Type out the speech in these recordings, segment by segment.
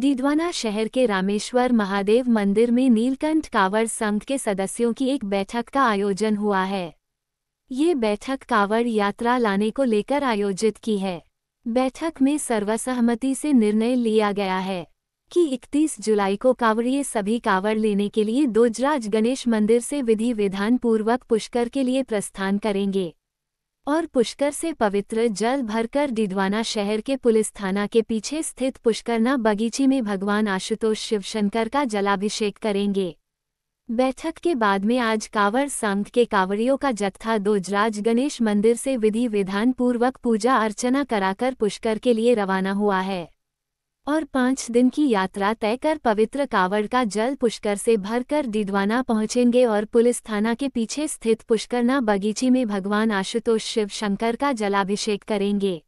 दीदवाना शहर के रामेश्वर महादेव मंदिर में नीलकंठ कांवड़ संघ के सदस्यों की एक बैठक का आयोजन हुआ है ये बैठक कांवड़ यात्रा लाने को लेकर आयोजित की है बैठक में सर्वसहमति से निर्णय लिया गया है कि 31 जुलाई को कांवड़िए सभी कांवड़ लेने के लिए दोजराज गणेश मंदिर से विधि विधान पूर्वक पुष्कर के लिए प्रस्थान करेंगे और पुष्कर से पवित्र जल भरकर डिडवाना शहर के पुलिस थाना के पीछे स्थित पुष्करना बगीची में भगवान आशुतोष शिवशंकर का जलाभिषेक करेंगे बैठक के बाद में आज कांवड़ संघ के कावड़ियों का जत्था दोजराज गणेश मंदिर से विधि विधान पूर्वक पूजा अर्चना कराकर पुष्कर के लिए रवाना हुआ है और पाँच दिन की यात्रा तय कर पवित्र कावड़ का जल पुष्कर से भरकर दीदवाना पहुंचेंगे और पुलिस थाना के पीछे स्थित पुष्करना बगीचे में भगवान आशुतोष शिव शंकर का जलाभिषेक करेंगे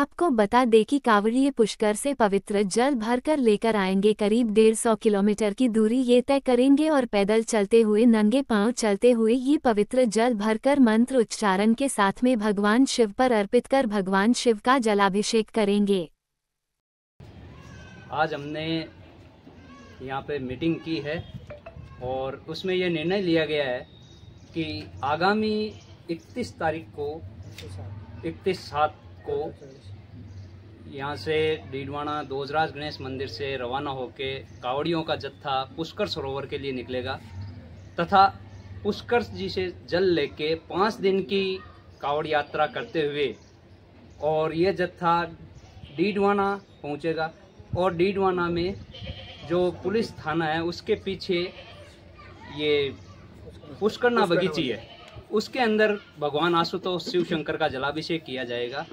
आपको बता दें कि ये पुष्कर से पवित्र जल भरकर लेकर आएंगे करीब डेढ़ सौ किलोमीटर की दूरी ये तय करेंगे और पैदल चलते हुए नंगे पांव चलते हुए ये पवित्र जल भरकर मंत्र उच्चारण के साथ में भगवान शिव पर अर्पित कर भगवान शिव का जलाभिषेक करेंगे आज हमने यहाँ पे मीटिंग की है और उसमें यह निर्णय लिया गया है कि आगामी 31 तारीख को 31 सात को यहाँ से डीडवाना दोजराज गणेश मंदिर से रवाना होकर कावड़ियों का जत्था पुष्कर सरोवर के लिए निकलेगा तथा पुष्कर जी से जल लेके पाँच दिन की कावड़ यात्रा करते हुए और यह जत्था डीडवाना पहुँचेगा और डीडवाना में जो पुलिस थाना है उसके पीछे ये पुष्करना बगीची है उसके अंदर भगवान आशुतोष शिव शंकर का जलाभिषेक किया जाएगा